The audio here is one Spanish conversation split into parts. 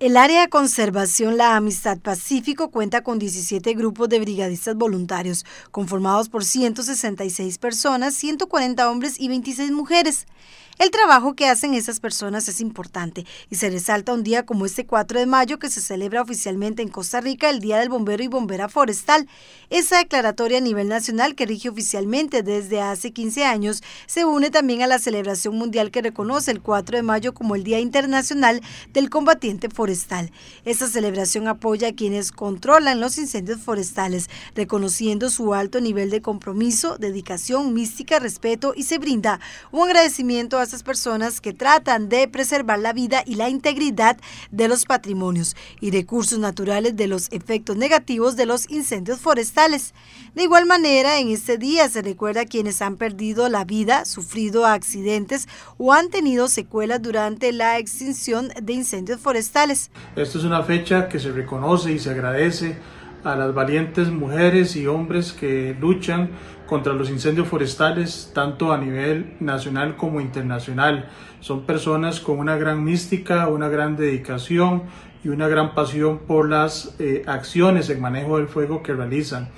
El área de conservación La Amistad Pacífico cuenta con 17 grupos de brigadistas voluntarios, conformados por 166 personas, 140 hombres y 26 mujeres. El trabajo que hacen esas personas es importante y se resalta un día como este 4 de mayo que se celebra oficialmente en Costa Rica el Día del Bombero y Bombera Forestal. Esa declaratoria a nivel nacional que rige oficialmente desde hace 15 años se une también a la celebración mundial que reconoce el 4 de mayo como el Día Internacional del Combatiente Forestal. Esta celebración apoya a quienes controlan los incendios forestales, reconociendo su alto nivel de compromiso, dedicación, mística, respeto y se brinda un agradecimiento a estas personas que tratan de preservar la vida y la integridad de los patrimonios y recursos naturales de los efectos negativos de los incendios forestales. De igual manera, en este día se recuerda a quienes han perdido la vida, sufrido accidentes o han tenido secuelas durante la extinción de incendios forestales esto es una fecha que se reconoce y se agradece a las valientes mujeres y hombres que luchan contra los incendios forestales tanto a nivel nacional como internacional. Son personas con una gran mística, una gran dedicación y una gran pasión por las eh, acciones en manejo del fuego que realizan.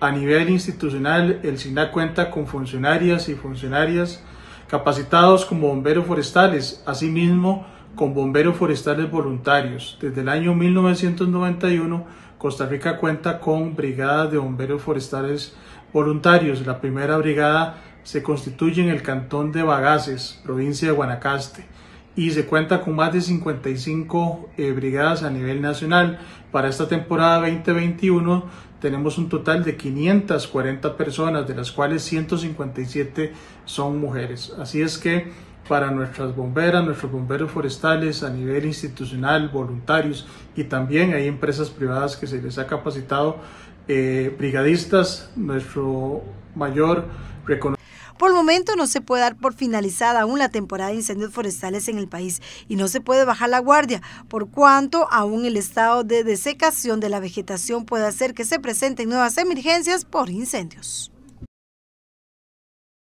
A nivel institucional, el SINA cuenta con funcionarias y funcionarias capacitados como bomberos forestales. Asimismo, con bomberos forestales voluntarios. Desde el año 1991, Costa Rica cuenta con brigadas de bomberos forestales voluntarios. La primera brigada se constituye en el cantón de Bagaces, provincia de Guanacaste, y se cuenta con más de 55 eh, brigadas a nivel nacional. Para esta temporada 2021 tenemos un total de 540 personas, de las cuales 157 son mujeres. Así es que para nuestras bomberas, nuestros bomberos forestales a nivel institucional, voluntarios y también hay empresas privadas que se les ha capacitado eh, brigadistas, nuestro mayor reconocimiento. Por el momento no se puede dar por finalizada aún la temporada de incendios forestales en el país y no se puede bajar la guardia, por cuanto aún el estado de desecación de la vegetación puede hacer que se presenten nuevas emergencias por incendios.